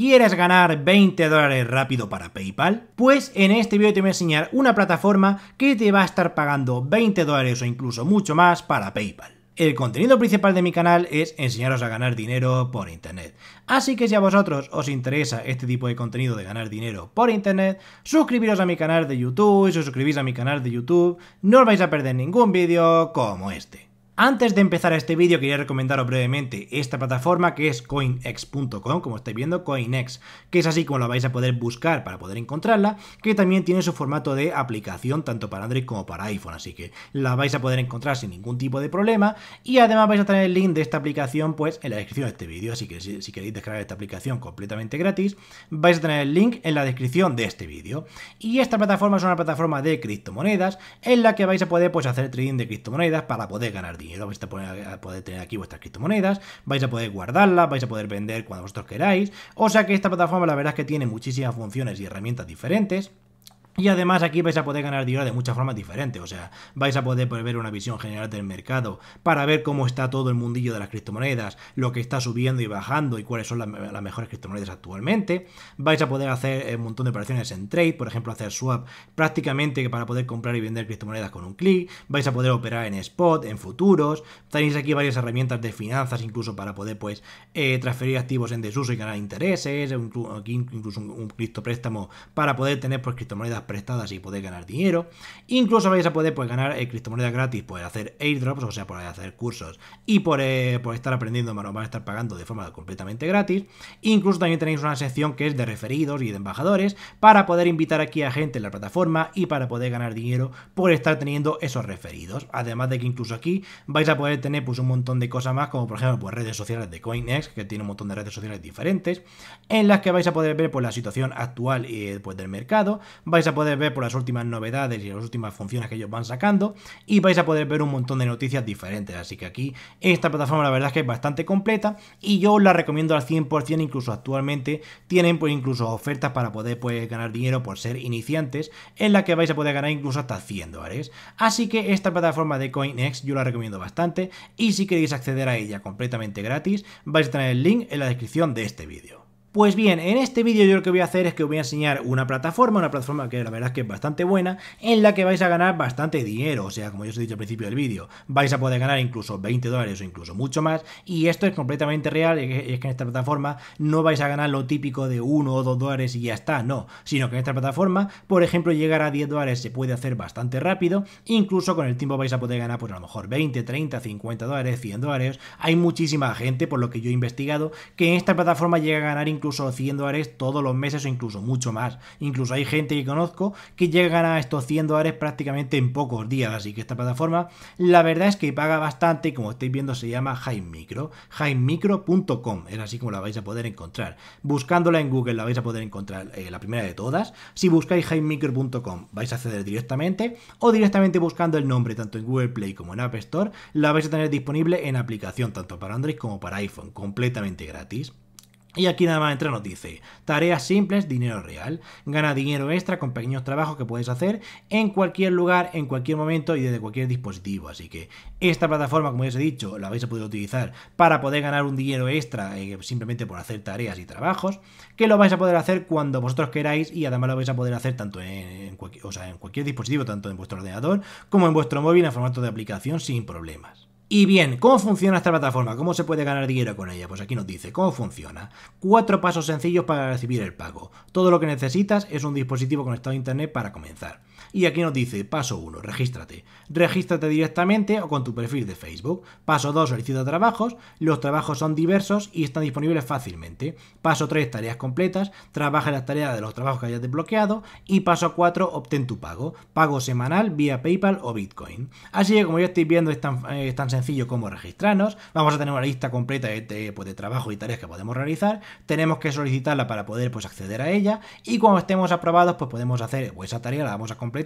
¿Quieres ganar 20 dólares rápido para PayPal? Pues en este vídeo te voy a enseñar una plataforma que te va a estar pagando 20 dólares o incluso mucho más para PayPal. El contenido principal de mi canal es enseñaros a ganar dinero por Internet. Así que si a vosotros os interesa este tipo de contenido de ganar dinero por Internet, suscribiros a mi canal de YouTube y si os suscribís a mi canal de YouTube no os vais a perder ningún vídeo como este. Antes de empezar este vídeo quería recomendaros brevemente esta plataforma que es coinex.com, como estáis viendo, coinex, que es así como la vais a poder buscar para poder encontrarla, que también tiene su formato de aplicación tanto para Android como para iPhone, así que la vais a poder encontrar sin ningún tipo de problema y además vais a tener el link de esta aplicación pues en la descripción de este vídeo, así que si, si queréis descargar esta aplicación completamente gratis, vais a tener el link en la descripción de este vídeo. Y esta plataforma es una plataforma de criptomonedas en la que vais a poder pues hacer trading de criptomonedas para poder ganar dinero vais a poder, a poder tener aquí vuestras criptomonedas, vais a poder guardarlas, vais a poder vender cuando vosotros queráis. O sea que esta plataforma la verdad es que tiene muchísimas funciones y herramientas diferentes. Y además aquí vais a poder ganar dinero de muchas formas diferentes, o sea, vais a poder ver una visión general del mercado para ver cómo está todo el mundillo de las criptomonedas, lo que está subiendo y bajando y cuáles son las, mejores criptomonedas actualmente. Vais a poder hacer eh, un montón de operaciones en trade, por ejemplo, hacer swap prácticamente para poder comprar y vender criptomonedas con un clic. Vais a poder operar en spot, en futuros. Tenéis aquí varias herramientas de finanzas incluso para poder pues eh, transferir activos en desuso y ganar intereses, incluso, aquí incluso un, un criptopréstamo para poder tener pues criptomonedas prestadas y poder ganar dinero. Incluso vais a poder pues, ganar eh, criptomonedas gratis, por hacer airdrops, o sea, por hacer cursos y eh, por, estar aprendiendo, bueno, van a estar pagando de forma completamente gratis. Incluso también tenéis una sección que es de referidos y de embajadores para poder invitar aquí a gente en la plataforma y para poder ganar dinero por estar teniendo esos referidos. Además de que incluso aquí vais a poder tener pues un montón de cosas más, como por ejemplo pues, redes sociales de CoinEx, que tiene un montón de redes sociales diferentes, en las que vais a poder ver pues, la situación actual y eh, pues, del mercado, vais a poder ver por las últimas novedades y las últimas funciones que ellos van sacando y vais a poder ver un montón de noticias diferentes. Así que aquí esta plataforma la verdad es que es bastante completa y yo os la recomiendo al 100%, incluso actualmente tienen pues incluso ofertas para poder pues ganar dinero por ser iniciantes en la que vais a poder ganar incluso hasta 100 dólares. Así que esta plataforma de CoinEx yo la recomiendo bastante y si queréis acceder a ella completamente gratis vais a tener el link en la descripción de este vídeo. Pues bien, en este vídeo yo lo que voy a hacer es que os voy a enseñar una plataforma, una plataforma que la verdad es que es bastante buena, en la que vais a ganar bastante dinero, o sea, como yo os he dicho al principio del vídeo, vais a poder ganar incluso 20 dólares o incluso mucho más, y esto es completamente real, es que en esta plataforma no vais a ganar lo típico de 1 o 2 dólares y ya está, no, sino que en esta plataforma, por ejemplo, llegar a 10 dólares se puede hacer bastante rápido, incluso con el tiempo vais a poder ganar pues a lo mejor 20, 30, 50 dólares, 100 dólares, hay muchísima gente, por lo que yo he investigado, que en esta plataforma llega a ganar incluso incluso 100 dólares todos los meses o incluso mucho más. Incluso hay gente que conozco que llegan a estos 100 dólares prácticamente en pocos días, así que esta plataforma la verdad es que paga bastante como estáis viendo se llama High Micro, es así como la vais a poder encontrar. Buscándola en Google la vais a poder encontrar eh, la primera de todas. Si buscáis highmicro.com vais a acceder directamente o directamente buscando el nombre tanto en Google Play como en App Store la vais a tener disponible en aplicación tanto para Android como para iPhone, completamente gratis. Y aquí nada más entra nos dice, tareas simples, dinero real. Gana dinero extra con pequeños trabajos que podéis hacer en cualquier lugar, en cualquier momento y desde cualquier dispositivo. Así que esta plataforma, como ya os he dicho, la vais a poder utilizar para poder ganar un dinero extra eh, simplemente por hacer tareas y trabajos, que lo vais a poder hacer cuando vosotros queráis y además lo vais a poder hacer tanto en cualquier dispositivo, tanto en vuestro ordenador como en vuestro móvil en formato de aplicación sin problemas. Y bien, ¿cómo funciona esta plataforma? ¿Cómo se puede ganar dinero con ella? Pues aquí nos dice cómo funciona. Cuatro pasos sencillos para recibir el pago. Todo lo que necesitas es un dispositivo conectado a internet para comenzar. Y aquí nos dice, paso 1, regístrate. Regístrate directamente o con tu perfil de Facebook. Paso 2, solicita trabajos. Los trabajos son diversos y están disponibles fácilmente. Paso 3, tareas completas. Trabaja las tareas de los trabajos que hayas desbloqueado. Y paso 4, obtén tu pago. Pago semanal vía PayPal o Bitcoin. Así que como ya estáis viendo es tan, sencillo como registrarnos. Vamos a tener una lista completa de, de, pues, trabajo y tareas que podemos realizar. Tenemos que solicitarla para poder pues, acceder a ella. Y cuando estemos aprobados pues podemos hacer pues, esa tarea, la vamos a completar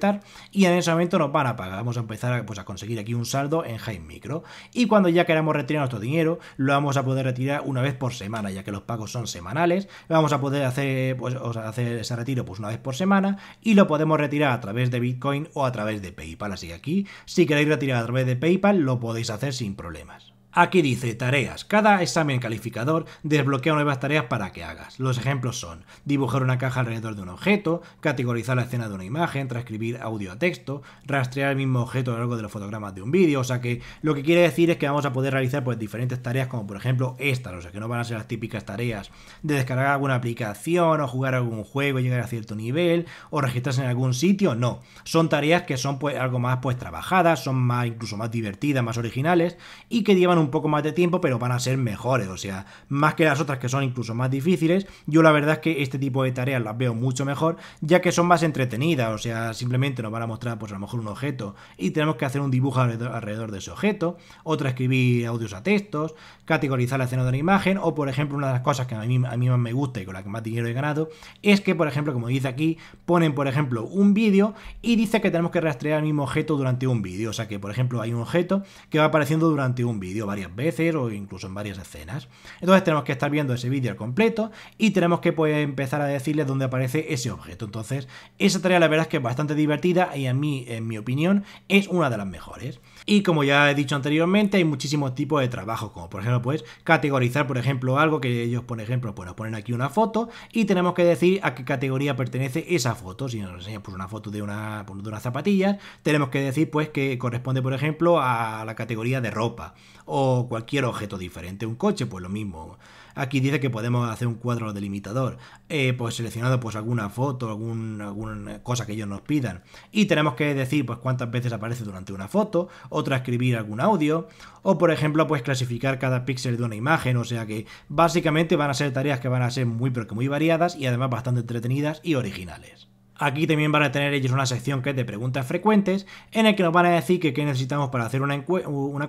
y en ese momento nos van a pagar. Vamos a empezar a, pues, a conseguir aquí un saldo en Jaime Micro. Y cuando ya queramos retirar nuestro dinero, lo vamos a poder retirar una vez por semana, ya que los pagos son semanales. Vamos a poder hacer, pues, hacer ese retiro pues, una vez por semana y lo podemos retirar a través de Bitcoin o a través de PayPal. Así que aquí, si queréis retirar a través de PayPal, lo podéis hacer sin problemas. Aquí dice tareas. Cada examen calificador desbloquea nuevas tareas para que hagas. Los ejemplos son dibujar una caja alrededor de un objeto, categorizar la escena de una imagen, transcribir audio a texto, rastrear el mismo objeto a lo largo de los fotogramas de un vídeo. O sea que lo que quiere decir es que vamos a poder realizar pues, diferentes tareas como por ejemplo estas, o sea que no van a ser las típicas tareas de descargar alguna aplicación o jugar algún juego y llegar a cierto nivel o registrarse en algún sitio. No, son tareas que son pues, algo más pues trabajadas, son más incluso más divertidas, más originales y que llevan un un poco más de tiempo, pero van a ser mejores. O sea, más que las otras que son incluso más difíciles, yo la verdad es que este tipo de tareas las veo mucho mejor, ya que son más entretenidas. O sea, simplemente nos van a mostrar, pues a lo mejor un objeto y tenemos que hacer un dibujo alrededor de ese objeto, otra escribir audios a textos, categorizar la escena de una imagen, o por ejemplo, una de las cosas que a mí, a mí más me gusta y con la que más dinero he ganado es que, por ejemplo, como dice aquí, ponen, por ejemplo, un vídeo y dice que tenemos que rastrear el mismo objeto durante un vídeo. O sea que, por ejemplo, hay un objeto que va apareciendo durante un vídeo, varias veces o incluso en varias escenas. Entonces tenemos que estar viendo ese vídeo completo y tenemos que pues, empezar a decirle dónde aparece ese objeto. Entonces esa tarea la verdad es que es bastante divertida y a mí, en mi opinión, es una de las mejores. Y como ya he dicho anteriormente, hay muchísimos tipos de trabajo, como por ejemplo, pues categorizar, por ejemplo, algo que ellos, por ejemplo, pues nos ponen aquí una foto y tenemos que decir a qué categoría pertenece esa foto. Si nos enseñan pues, una foto de una, pues, de unas zapatillas, tenemos que decir pues que corresponde, por ejemplo, a la categoría de ropa o cualquier objeto diferente, un coche, pues lo mismo. Aquí dice que podemos hacer un cuadro delimitador, eh, pues seleccionando pues alguna foto, algún, alguna cosa que ellos nos pidan. Y tenemos que decir pues cuántas veces aparece durante una foto, o transcribir algún audio, o por ejemplo pues clasificar cada píxel de una imagen, o sea que básicamente van a ser tareas que van a ser muy pero que muy variadas y además bastante entretenidas y originales. Aquí también van a tener ellos una sección que es de preguntas frecuentes, en el que nos van a decir que qué necesitamos para hacer una,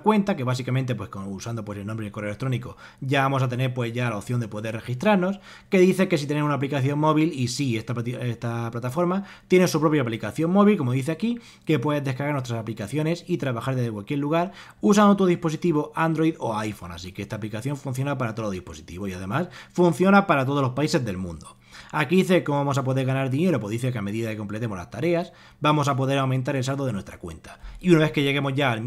cuenta, que básicamente pues usando pues, el nombre y el correo electrónico ya vamos a tener pues ya la opción de poder registrarnos, que dice que si tienen una aplicación móvil, y sí, esta, esta plataforma tiene su propia aplicación móvil, como dice aquí, que puedes descargar nuestras aplicaciones y trabajar desde cualquier lugar usando tu dispositivo Android o iPhone, así que esta aplicación funciona para todos los dispositivos y además funciona para todos los países del mundo. Aquí dice cómo vamos a poder ganar dinero, pues dice que a medida que completemos las tareas, vamos a poder aumentar el saldo de nuestra cuenta. Y una vez que lleguemos ya al,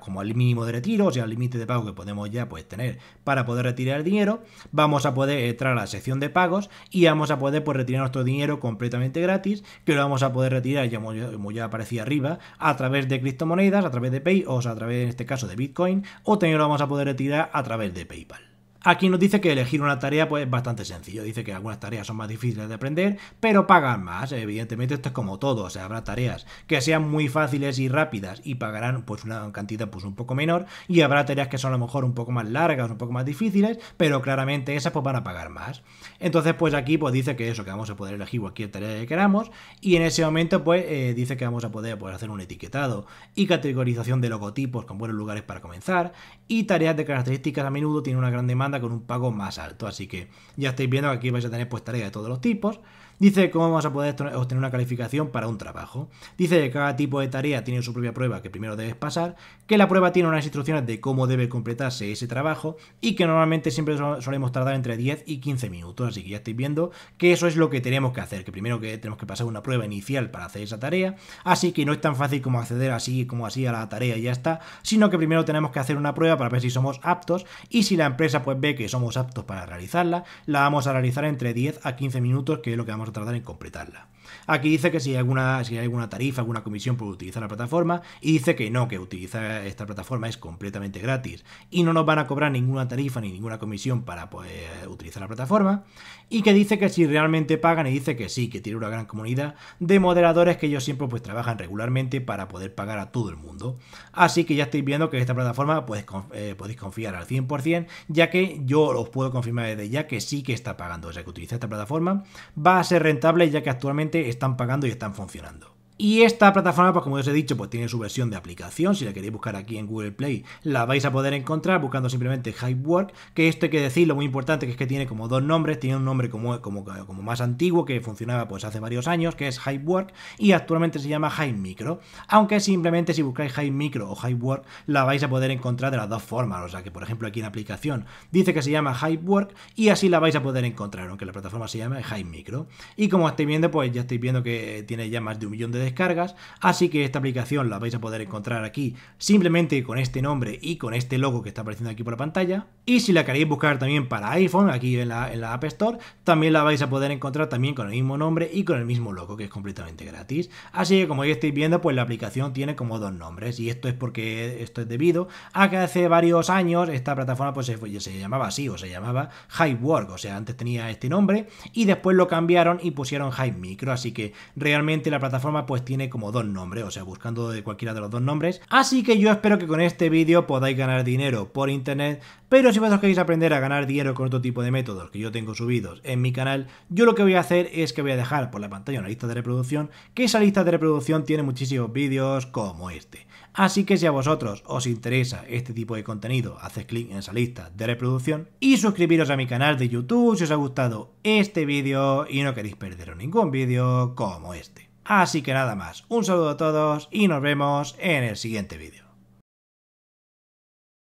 como al mínimo de retiro, o sea, al límite de pago que podemos ya pues, tener para poder retirar el dinero, vamos a poder entrar a la sección de pagos y vamos a poder pues, retirar nuestro dinero completamente gratis, que lo vamos a poder retirar, ya, como ya aparecía arriba, a través de criptomonedas, a través de Pay, o a través en este caso de Bitcoin, o también lo vamos a poder retirar a través de PayPal. Aquí nos dice que elegir una tarea pues, es bastante sencillo. Dice que algunas tareas son más difíciles de aprender, pero pagan más. Evidentemente esto es como todo. O sea, habrá tareas que sean muy fáciles y rápidas y pagarán pues una cantidad pues un poco menor. Y habrá tareas que son a lo mejor un poco más largas, un poco más difíciles, pero claramente esas pues van a pagar más. Entonces pues aquí pues dice que eso, que vamos a poder elegir cualquier tarea que queramos. Y en ese momento pues eh, dice que vamos a poder pues, hacer un etiquetado y categorización de logotipos con buenos lugares para comenzar. Y tareas de características a menudo tienen una gran demanda con un pago más alto. Así que ya estáis viendo que aquí vais a tener pues tareas de todos los tipos. Dice cómo vamos a poder obtener una calificación para un trabajo. Dice que cada tipo de tarea tiene su propia prueba que primero debes pasar, que la prueba tiene unas instrucciones de cómo debe completarse ese trabajo y que normalmente siempre solemos tardar entre 10 y 15 minutos, así que ya estáis viendo que eso es lo que tenemos que hacer, que primero que tenemos que pasar una prueba inicial para hacer esa tarea, así que no es tan fácil como acceder así como así a la tarea y ya está, sino que primero tenemos que hacer una prueba para ver si somos aptos y si la empresa pues ve que somos aptos para realizarla, la vamos a realizar entre 10 a 15 minutos, que es lo que vamos tardar en completarla. Aquí dice que si hay alguna, si alguna tarifa, alguna comisión por utilizar la plataforma, y dice que no, que utilizar esta plataforma es completamente gratis y no nos van a cobrar ninguna tarifa ni ninguna comisión para poder utilizar la plataforma, y que dice que si realmente pagan, y dice que sí, que tiene una gran comunidad de moderadores que ellos siempre pues trabajan regularmente para poder pagar a todo el mundo. Así que ya estáis viendo que esta plataforma pues, eh, podéis confiar al 100%, ya que yo os puedo confirmar desde ya que sí que está pagando, o sea que utiliza esta plataforma, va a ser rentable ya que actualmente están pagando y están funcionando. Y esta plataforma, pues como os he dicho, pues tiene su versión de aplicación. Si la queréis buscar aquí en Google Play, la vais a poder encontrar buscando simplemente HypeWork. Que esto hay que decir lo muy importante, que es que tiene como dos nombres. Tiene un nombre como, como, como más antiguo, que funcionaba pues hace varios años, que es HypeWork, Y actualmente se llama HypeMicro. Aunque simplemente si buscáis HypeMicro o HypeWork, la vais a poder encontrar de las dos formas. O sea que, por ejemplo, aquí en aplicación dice que se llama HypeWork y así la vais a poder encontrar, aunque la plataforma se llama HypeMicro. Y como estáis viendo, pues ya estáis viendo que tiene ya más de un millón de descargas, así que esta aplicación la vais a poder encontrar aquí simplemente con este nombre y con este logo que está apareciendo aquí por la pantalla. Y si la queréis buscar también para iPhone, aquí en la, en la App Store, también la vais a poder encontrar también con el mismo nombre y con el mismo logo, que es completamente gratis. Así que como ya estáis viendo, pues la aplicación tiene como dos nombres y esto es porque esto es debido a que hace varios años esta plataforma pues se, llamaba así o se llamaba work. o sea, antes tenía este nombre y después lo cambiaron y pusieron Hive así que realmente la plataforma pues pues tiene como dos nombres, o sea, buscando de cualquiera de los dos nombres. Así que yo espero que con este vídeo podáis ganar dinero por internet, pero si vosotros queréis aprender a ganar dinero con otro tipo de métodos que yo tengo subidos en mi canal, yo lo que voy a hacer es que voy a dejar por la pantalla una lista de reproducción, que esa lista de reproducción tiene muchísimos vídeos como este. Así que si a vosotros os interesa este tipo de contenido, haced clic en esa lista de reproducción y suscribiros a mi canal de YouTube si os ha gustado este vídeo y no queréis perderos ningún vídeo como este. Así que nada más, un saludo a todos y nos vemos en el siguiente vídeo.